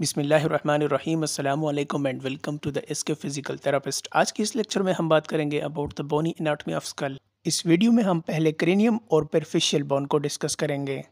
बिसमीम् अल्लाम and welcome to the SK physical therapist आज के इस लेक्चर में हम बात करेंगे about the bony anatomy of skull इस वीडियो में हम पहले क्रेनियम और पेरफिशियल बोन को डिस्कस करेंगे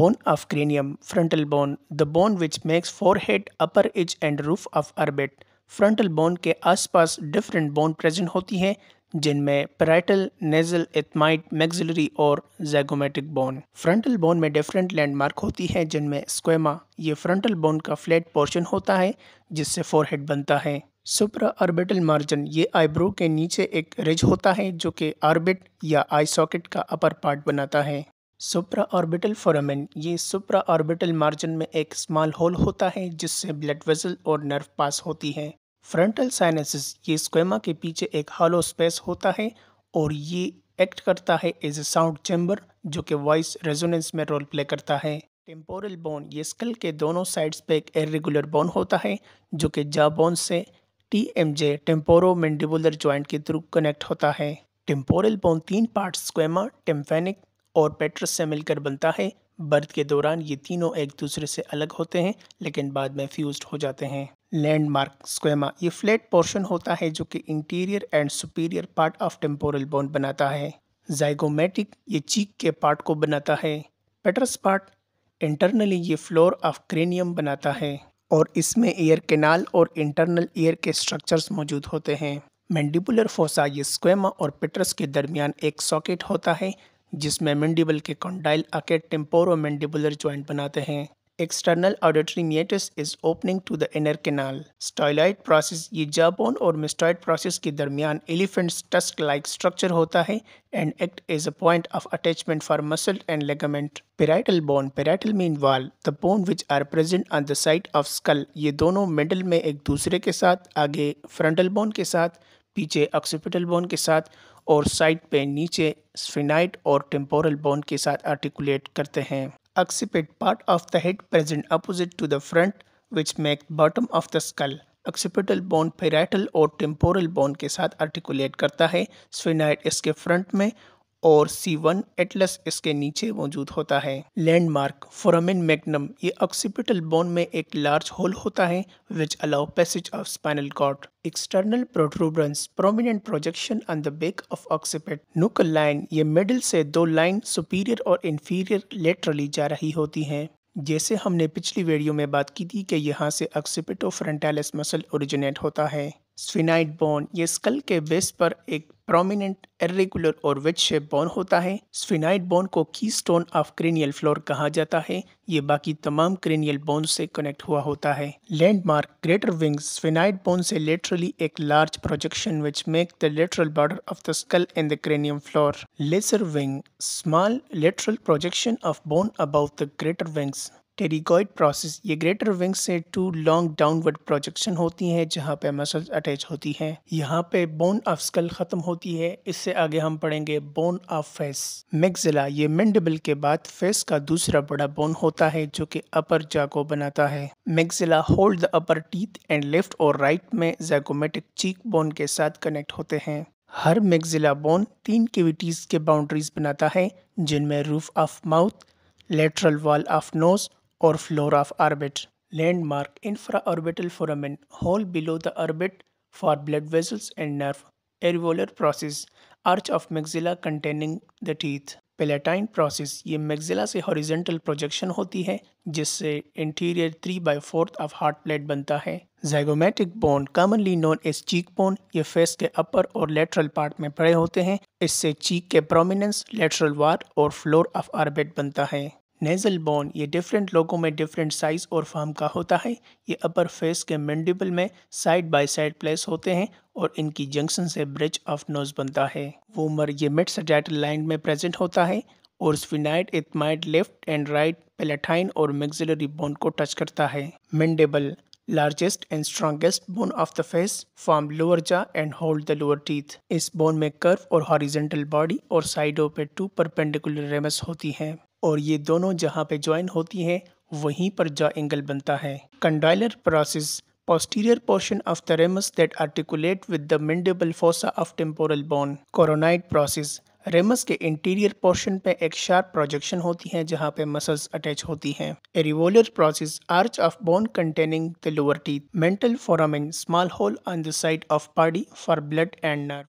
bone of cranium frontal bone the bone which makes forehead upper is and roof of orbit frontal bone के आसपास डिफरेंट बोन प्रेजेंट होती हैं जिनमें पेराइटल नेजल एथमाइट मैग्जिलरी और जैगोमेटिक बोन फ्रंटल बोन में different landmark होती है जिनमें स्क्वेमा ये फ्रंटल बोन का फ्लैट पोर्शन होता है जिससे फोरहेड बनता है सुप्रा ऑर्बिटल मार्जिन ये आईब्रो के नीचे एक रिज होता है जो कि ऑर्बिट या आई सॉकेट का अपर पार्ट बनाता है सुप्रा ऑर्बिटल फोरामिन ये सुप्रा ऑर्बिटल मार्जिन में एक स्मॉल होल होता है जिससे ब्लड वेसल और नर्व पास होती है फ्रंटल साइनसिस ये स्क्वेमा के पीछे एक हॉलो स्पेस होता है और ये एक्ट करता है एज ए साउंड चैम्बर जो कि वॉइस रेजोनेंस में रोल प्ले करता है टेम्पोरल बोन ये स्कल के दोनों साइड्स पे एक इरेगुलर बोन होता है जो कि जा बोन से T M J temporo mandibular joint के थ्रू कनेक्ट होता है टेम्पोरल बोन तीन पार्ट स्क्वेमा टेम्फेनिक और पेट्रस से मिलकर बनता है बर्थ के दौरान ये तीनों एक दूसरे से अलग होते हैं लेकिन बाद में फ्यूज हो जाते हैं लैंडमार्क स्क्वेमा ये फ्लैट पोर्शन होता है जो कि interior and superior part of temporal bone बनाता है जाइगोमेटिक ये चीक के पार्ट को बनाता है पेटरस पार्ट इंटरनली ये फ्लोर ऑफ क्रेनियम बनाता है और इसमें एयर केनाल और इंटरनल एयर के स्ट्रक्चर्स मौजूद होते हैं मैंडिबुलर फोसा ये स्क्वेमा और पेटरस के दरमियान एक सॉकेट होता है जिसमें मैंडिबल के कॉन्डाइल आके टेम्पोरो मैंडिबुलर ज्वाइंट बनाते हैं external auditory meatus is opening to the inner canal. Styloid process ये जाबोन और मिस्टॉइड process के दरमियान elephant's tusk like structure होता है and act as a point of attachment for muscle and ligament. Parietal bone, parietal meanwhile, the bone which are present on the side of skull, ये दोनों middle में एक दूसरे के साथ आगे frontal bone के साथ पीछे occipital bone के साथ और साइड पे नीचे स्फिनाइट और टेम्पोरल बोन के साथ आर्टिकुलेट करते हैं Occiput part of the head present opposite to the front which make bottom of the skull occipital bone parietal or temporal bone ke sath articulate karta hai sphenoid iske front mein और सी one Atlas इसके नीचे मौजूद होता है landmark foramen magnum ये occipital bone में एक large hole होता है which allow passage of spinal cord external protuberance prominent projection on the back of occiput nuchal line ये मिडिल से दो लाइन सुपीरियर और इन्फीरियर लेटरली जा रही होती हैं जैसे हमने पिछली वीडियो में बात की थी कि यहाँ से ऑक्सीपिटो फ्रंटालिस मसल ओरिजिनेट होता है स्विनाइट बोन ये स्कल के बेस पर एक प्रोमिनेंट इरेगुलर और वेज शेप बोन होता है स्विनाइट बोन को की स्टोन ऑफ क्रेनियल फ्लोर कहा जाता है ये बाकी तमाम क्रेनियल बोन से कनेक्ट हुआ होता है landmark greater wings sphenoid bone से लेटरली एक large projection which make the lateral border of the skull and the cranium floor lesser wing small lateral projection of bone about the greater wings pterygoid process ये greater wings से two long downward projection होती हैं जहाँ पे muscles attach होती हैं यहाँ पे बोन ऑफ स्कल खत्म होती है इससे आगे हम पढ़ेंगे बोन ऑफ फेस मैगजिला ये मेंडेबल के बाद फेस का दूसरा बड़ा बोन होता है जो कि अपर जा को बनाता है maxilla hold the upper teeth and left और राइट में जैकोमेटिक चीक बोन के साथ कनेक्ट होते हैं हर मैगजिला बोन तीन केविटीज के बाउंड्रीज बनाता है जिनमें roof of mouth lateral wall of nose or floor of orbit. Landmark infraorbital foramen hole below the orbit for blood vessels and nerve. Areolar process arch of maxilla containing the teeth. Palatine process ये maxilla से horizontal projection होती है जिससे interior three by fourth of hard palate बनता है zygomatic bone commonly known as cheek bone ये face के upper और लेटरल पार्ट में पड़े होते हैं इससे चीक के प्रोमिनेंस लेटरल वार और फ्लोर ऑफ ऑर्बिट बनता है नेज़ल बोन ये डिफरेंट लोगों में डिफरेंट साइज़ और फार्म का होता है ये अपर फेस के मैंडिबल में साइड बाय साइड प्लेस होते हैं और इनकी जंक्शन से ब्रिज ऑफ नोज बनता है वोमर ये मिड सजाइटल लाइन में प्रेजेंट होता है और sphenoid ethmoid left and right palatine और मिक्सिलरी बोन को टच करता है mandible largest and strongest bone of the face form lower jaw and hold the lower teeth इस बोन में कर्व और हॉरिजेंटल बॉडी और साइडों पे टू परपेंडिकुलर रेमस होती हैं और ये दोनों जहाँ पे ज्वाइन होती हैं वहीं पर जा एंगल बनता है condylar process posterior portion of the ramus that articulate with the mandible fossa of temporal bone coronoid process ramus के इंटीरियर पोर्शन पे एक शार्प प्रोजेक्शन होती है जहाँ पे मसल्स अटैच होती हैं alveolar process arch of bone containing the lower teeth mental foramen small hole on the side of body for blood and nerve